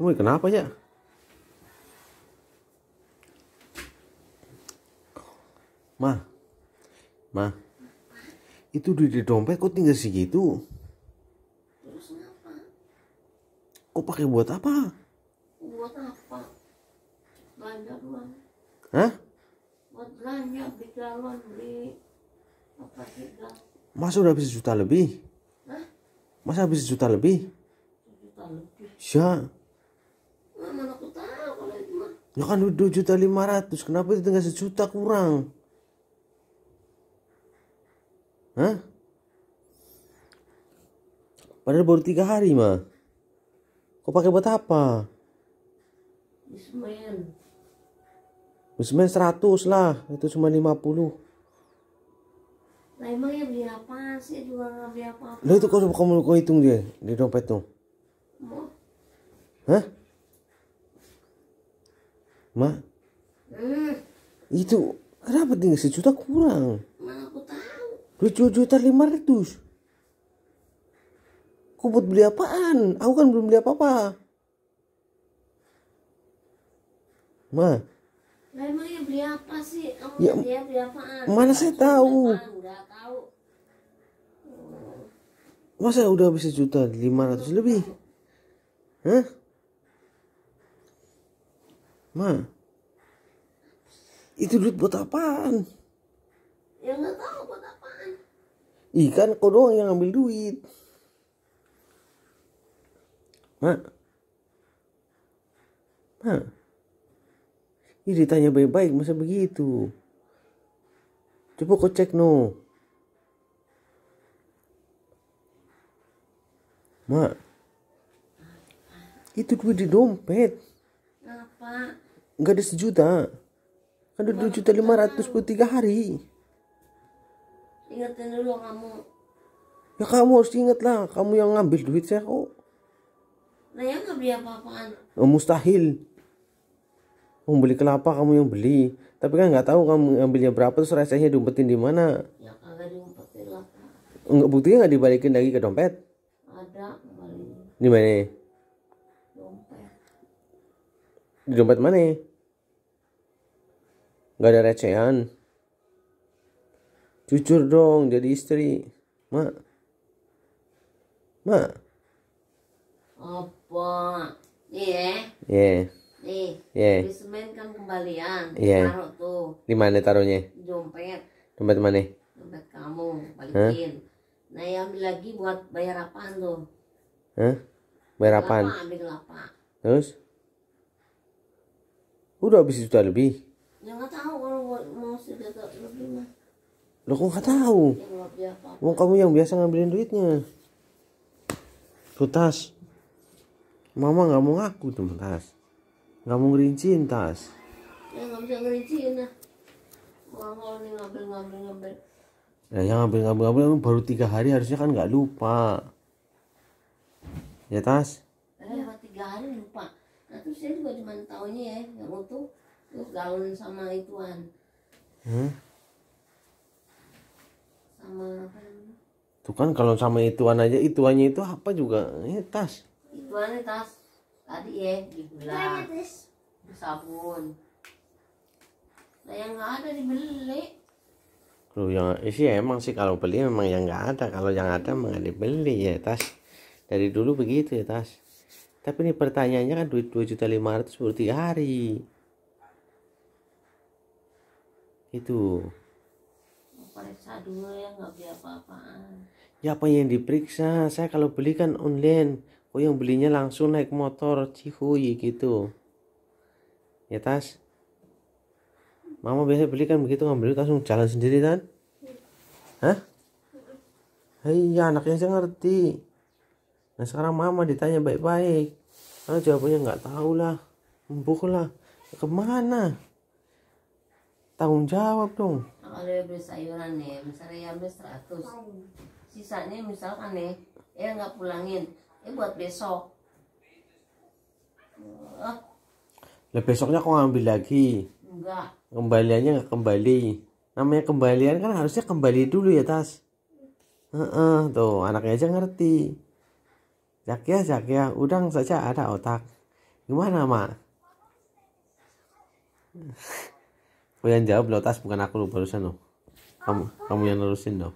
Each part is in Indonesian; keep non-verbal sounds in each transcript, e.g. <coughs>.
kamu kenapa ya ma ma itu duit di dompet kok tinggal segitu terus ngapa kok pakai buat apa buat apa belanja doang hah buat belanja di jalan beli apa tiga mas udah habis juta lebih Hah? Masa habis juta lebih? Juta lebih. Ya. Ya kan dua juta lima ratus, kenapa itu tinggal sejuta kurang? Hah? Padahal baru tiga hari mah. Kok pakai buat apa? Bismen. Bismen seratus lah, itu cuma lima puluh. Lah emang ya beli apa sih? Juga nggak beli apa-apa. Lah itu kok kamu kau hitung dia di dompet tuh? Mau? Hah? Ma. Hmm. Itu kenapa tinggal sejuta kurang? Mana aku tahu. Dua juta lima ratus. Aku buat beli apaan? Aku kan belum beli apa-apa. Ma. Memangnya beli apa sih? Oh, ya, dia beli apaan? Mana saya tahu. tahu. Masa udah habis sejuta lima ratus lebih? Hah? Ma, itu duit buat apaan? Ya nggak tahu buat apaan. Ikan kau doang yang ngambil duit. Ma, ma, ini ditanya baik-baik masa begitu. Coba kau cek no. Ma, itu duit di dompet. Enggak ada sejuta ada kan dua juta lima ratus puluh tiga hari ingatin dulu kamu ya kamu harus ingat lah kamu yang ngambil duit saya kok Naya nggak beli apa-apaan oh, mustahil mau beli kelapa kamu yang beli tapi kan nggak tahu kamu ngambilnya berapa terus rasanya diumpetin di mana ya kagak diumpetin lah nggak buktinya nggak dibalikin lagi ke dompet ada di mana di dompet mana ya? nggak ada recehan jujur dong jadi istri ma ma apa iya iya nih ya. yeah. semen kan kembalian yeah. taruh tuh di mana taruhnya dompet dompet mana dompet kamu balikin huh? nah yang ambil lagi buat bayar apaan tuh Hah? bayar apaan ambil apa terus Udah habis itu lebih. Ya nggak tahu kalau mau sejuta lebih mah. Lo kok nggak tahu? Ya, kamu yang biasa ngambilin duitnya. Tuh tas. Mama nggak mau ngaku teman tas. Nggak mau ngerinciin tas. Ya nggak bisa ngerinciin lah. Mama ini ngambil ngambil ngambil. Nah, yang ngambil ngambil ngambil baru tiga hari harusnya kan nggak lupa. Ya tas? Ya, tiga hari lupa nah terus saya juga cuma taunya ya yang utuh itu gaun sama ituan hmm? sama apa namanya tuh kan kalau sama ituan aja ituannya itu apa juga ini tas ituannya tas tadi ya dibilang sabun nah yang nggak ada dibeli Lu yang ya, emang sih kalau beli memang yang nggak ada kalau yang ada emang nggak dibeli ya tas dari dulu begitu ya tas tapi ini pertanyaannya kan duit dua juta lima ratus tiga hari itu periksa dulu ya nggak beli apa-apaan ya apa yang diperiksa saya kalau beli kan online oh yang belinya langsung naik motor cihuy gitu ya tas mama biasa beli kan begitu ngambil langsung jalan sendiri kan hah Hei, ya anaknya saya ngerti nah sekarang mama ditanya baik-baik karena jawabannya nggak tahu lah empuk lah ya, kemana tanggung jawab dong nah, kalau dia beli sayuran nih misalnya ya ambil 100 sisanya misalkan nih ya nggak pulangin ya buat besok Nah Lah besoknya kok ngambil lagi? Enggak. Kembaliannya nggak kembali. Namanya kembalian kan harusnya kembali dulu ya tas. uh -uh, tuh anaknya aja ngerti. Zakia, Zakia, udang saja ada otak. Gimana, Ma? Kau yang jawab lo tas bukan aku lo barusan lo. Kamu kamu yang nerusin lo.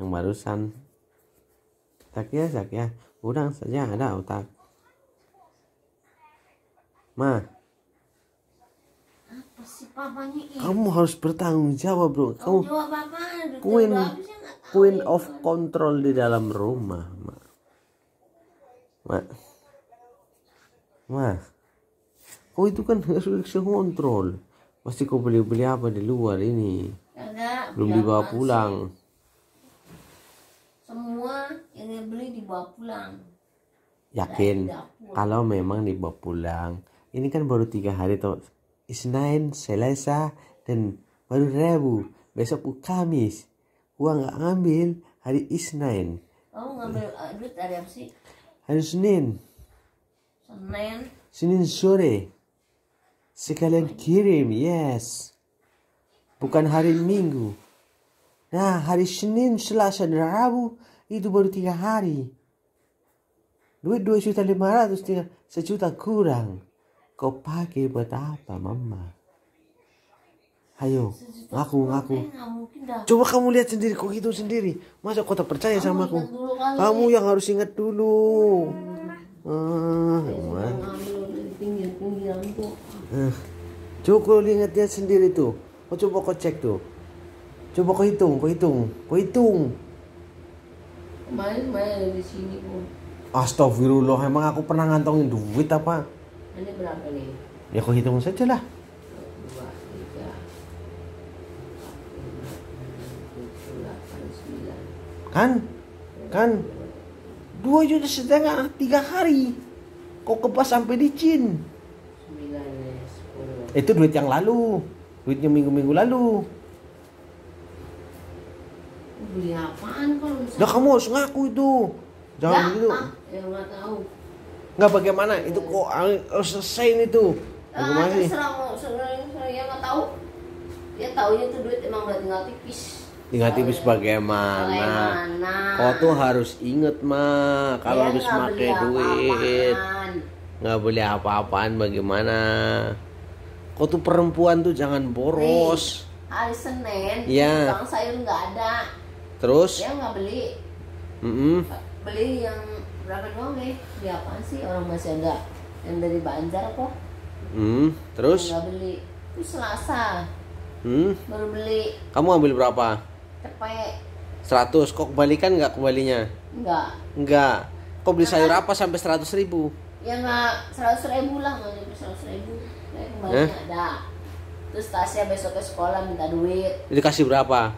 Yang barusan. Zakia, Zakia, udang saja ada otak. Ma. Kamu harus bertanggung jawab, Bro. Kamu. Kamu jawab apa? Queen of control di dalam rumah ma, ma, mak kau itu kan harus bisa kontrol pasti kau beli beli apa di luar ini belum dibawa pulang semua yang beli dibawa pulang yakin nah, kalau memang dibawa pulang ini kan baru tiga hari toh Isnin, Selasa, dan baru Rabu. Besok Kamis gua nggak ngambil hari Isnin kamu ngambil eh, duit hari apa sih hari Senin Senin Senin sore sekalian kirim yes bukan hari Minggu nah hari Senin Selasa dan Rabu itu baru tiga hari duit dua juta lima ratus tiga sejuta kurang kau pakai buat apa mama Ayo, ngaku, ngaku. Eh, coba kamu lihat sendiri, kok gitu sendiri. Masa kau tak percaya kamu sama aku? Kamu yang harus ingat dulu. Ah, emang. Coba kau lihat dia sendiri tuh. Kau coba kau cek tuh. Coba kau hitung, kau hitung, kau hitung. di sini pun. Astagfirullah, emang aku pernah ngantongin duit apa? Ini berapa nih? Ya kau hitung saja lah. kan kan dua juta setengah tiga hari kok kebas sampai licin ya, itu duit yang lalu duitnya minggu-minggu lalu beli apaan kalau misalnya nah, kamu harus ngaku itu jangan ya, begitu ah, ya nggak tahu nggak bagaimana itu kok harus selesai ini tuh ah, bagaimana ah, sih serang serang serang ya nggak tahu dia taunya tuh duit emang udah tinggal tipis ibu sebagaimana kau tuh harus inget mak kalau iya, habis pakai duit nggak boleh apa-apaan bagaimana kau tuh perempuan tuh jangan boros Nih, hari Senin ya bang sayur nggak ada terus dia nggak beli mm -hmm. beli yang berapa doang nih Beli apaan sih orang masih ada yang dari Banjar kok hmm, terus nggak beli Itu Selasa hmm? baru beli kamu ambil berapa Cepet. 100 kok kebalikan nggak kembalinya? Enggak. Enggak. Kok beli sayur apa sampai 100 ribu? Ya enggak 100 ribu lah, enggak nyampe 100 ribu. Kayak kembalinya eh? ada. Terus Tasya besok ke sekolah minta duit. Dikasih berapa?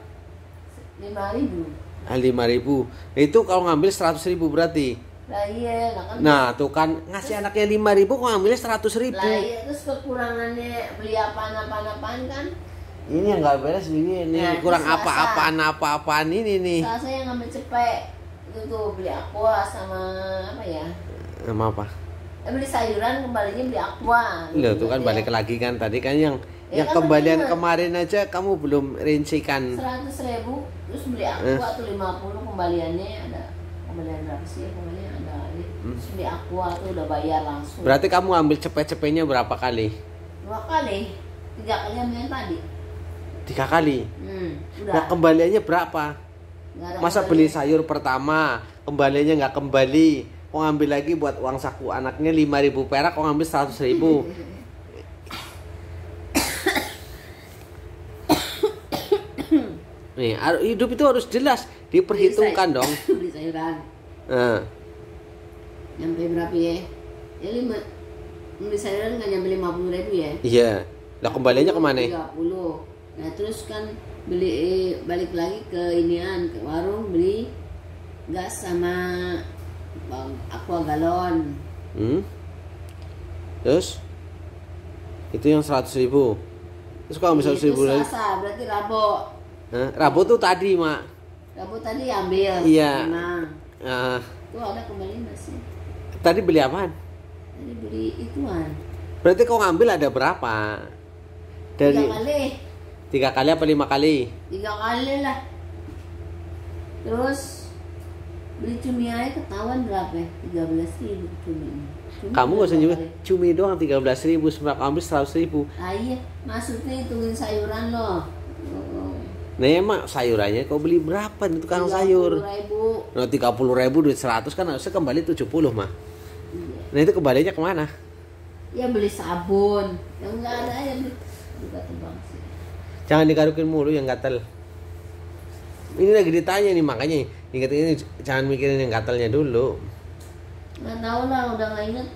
5 ribu. Ah, 5 ribu. Itu kalau ngambil 100 ribu berarti? Lah iya, nah, kan nah tuh kan ngasih terus, anaknya 5 ribu kok ngambilnya 100 ribu. Lah iya, terus kekurangannya beli apa apa apaan kan? ini yang nggak beres ini ini ya, kurang apa-apaan apa-apaan ini nih Selasa yang ngambil cepet itu tuh beli aqua sama apa ya sama apa eh, beli sayuran kembalinya beli aqua Loh, tuh kan ya. balik lagi kan tadi kan yang ya, yang kan kembalian kan. kemarin aja kamu belum rincikan seratus ribu terus beli eh. aqua eh. tuh lima puluh kembaliannya ada kembalian berapa sih kembalian ada ini hmm. beli aqua tuh udah bayar langsung berarti kamu ambil cepet-cepetnya berapa kali dua kali tiga kali yang tadi tiga kali hmm, udah. nah kembaliannya berapa masa kembali. beli sayur pertama kembaliannya nggak kembali kok ngambil lagi buat uang saku anaknya 5000 perak kok ngambil seratus ribu <coughs> Nih, hidup itu harus jelas diperhitungkan dong. <laughs> beli sayuran. Nah. Nyampe berapa ya? Ya lima. Beli sayuran nggak nyampe lima puluh ribu ya? Iya. Lah kembaliannya kemana? Tiga puluh nah terus kan beli eh, balik lagi ke inian ke warung beli gas sama aqua galon hmm? terus itu yang seratus ribu terus kalau misalnya iya, seribu lagi selasa berarti rabu Hah? Rabu tuh tadi mak rabu tadi ambil iya nah. Uh, tuh ada kembali masih tadi beli apa tadi beli ituan berarti kau ngambil ada berapa dari tiga kali Tiga kali apa lima kali? Tiga kali lah. Terus beli cumi aja ketahuan berapa ya? Tiga belas ribu cumi. cumi kamu gak usah nyebut cumi doang tiga belas ribu, semerap ambil seratus ribu. Ah iya, maksudnya hitungin sayuran loh. Nah emang iya, sayurannya kau beli berapa di tukang sayur? Ribu. Nah tiga puluh ribu duit seratus kan harusnya kembali tujuh puluh mah. Iya. Nah itu kembalinya kemana? Ya beli sabun, yang enggak ada ya beli buka tebang sih jangan dikarukin mulu yang gatel ini lagi ditanya nih makanya ingat ini jangan mikirin yang gatelnya dulu nggak tahu lah udah nggak inget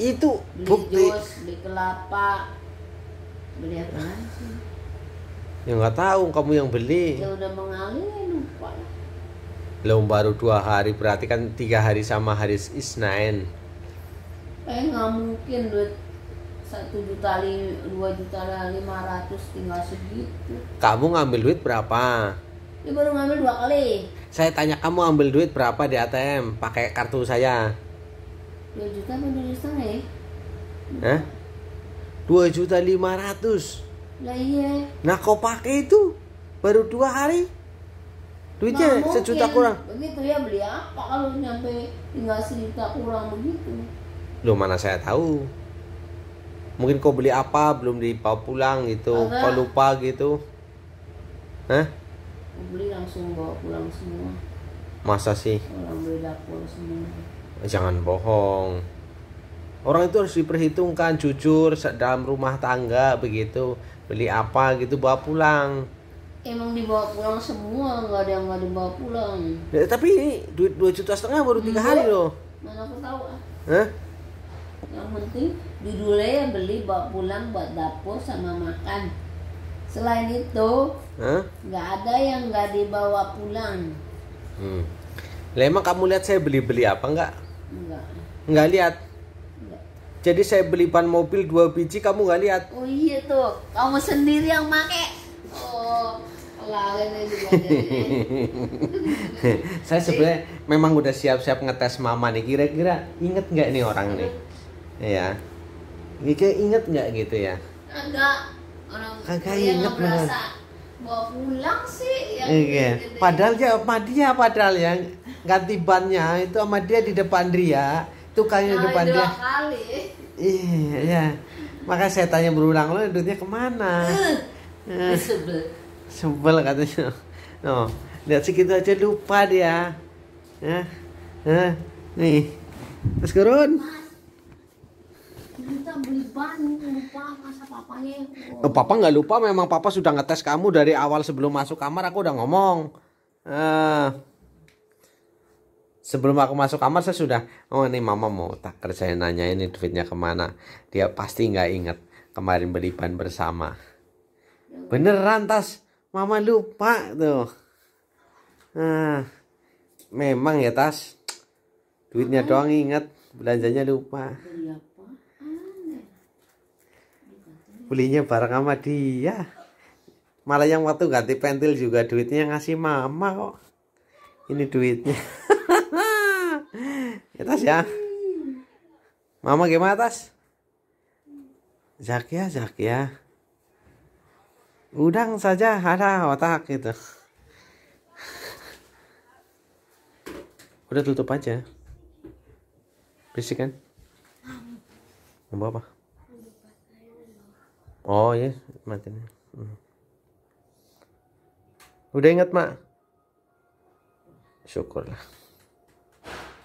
itu beli bukti jus, beli kelapa beli apa sih ya nggak tahu kamu yang beli ya udah mengalir lupa belum baru dua hari berarti kan tiga hari sama hari Isnain eh nggak mungkin duit satu juta dua juta lima ratus tinggal segitu kamu ngambil duit berapa ya baru ngambil dua kali saya tanya kamu ambil duit berapa di ATM pakai kartu saya dua juta apa dua juta ya Hah? dua juta lima ratus lah iya nah kau pakai itu baru dua hari duitnya nah, sejuta kurang begitu ya beli apa kalau nyampe tinggal sejuta kurang begitu lo mana saya tahu mungkin kau beli apa belum dibawa pulang gitu Agak. kau lupa gitu Hah? beli langsung bawa pulang semua masa sih orang beli dapur semua jangan bohong orang itu harus diperhitungkan jujur dalam rumah tangga begitu beli apa gitu bawa pulang emang dibawa pulang semua nggak ada yang nggak dibawa pulang ya, tapi duit dua juta setengah baru tiga hari loh mana aku tahu ah. Hah? yang penting judulnya yang beli bawa pulang buat dapur sama makan selain itu nggak huh? ada yang nggak dibawa pulang hmm. lah emang kamu lihat saya beli beli apa nggak nggak nggak lihat enggak. jadi saya beli ban mobil dua biji kamu nggak lihat? Oh iya tuh, kamu sendiri yang make. Oh, ya. <laughs> saya sebenarnya memang udah siap-siap ngetes mama nih kira-kira inget nggak nih orang nih Iya. Ini kayak inget nggak gitu ya? Enggak. Orang yang inget banget. Bawa pulang sih yang iya. gitu okay. Padahal ya sama dia padahal ya ganti bannya itu sama dia di depan dia. Tukangnya di depan dia. kali. Iya, iya. Maka saya tanya berulang lo duitnya kemana? Uh, sebel. Sebel katanya. No, oh, lihat segitu aja lupa dia. Ya. Nah, nih. Terus turun kita beli ban lupa masa papanya oh. papa nggak lupa memang papa sudah ngetes kamu dari awal sebelum masuk kamar aku udah ngomong uh, sebelum aku masuk kamar saya sudah oh ini mama mau tak kerjain nanya ini duitnya kemana dia pasti nggak inget kemarin beli ban bersama beneran tas mama lupa tuh nah, memang ya tas duitnya doang inget belanjanya lupa iya, belinya barang sama dia malah yang waktu ganti pentil juga duitnya ngasih mama kok ini duitnya <laughs> ya tas ya mama gimana tas Zakia Zakia udang saja ada otak gitu udah tutup aja berisik kan mau apa Oh ya, yes. matiin. Hmm. Udah ingat, Mak? Syukurlah.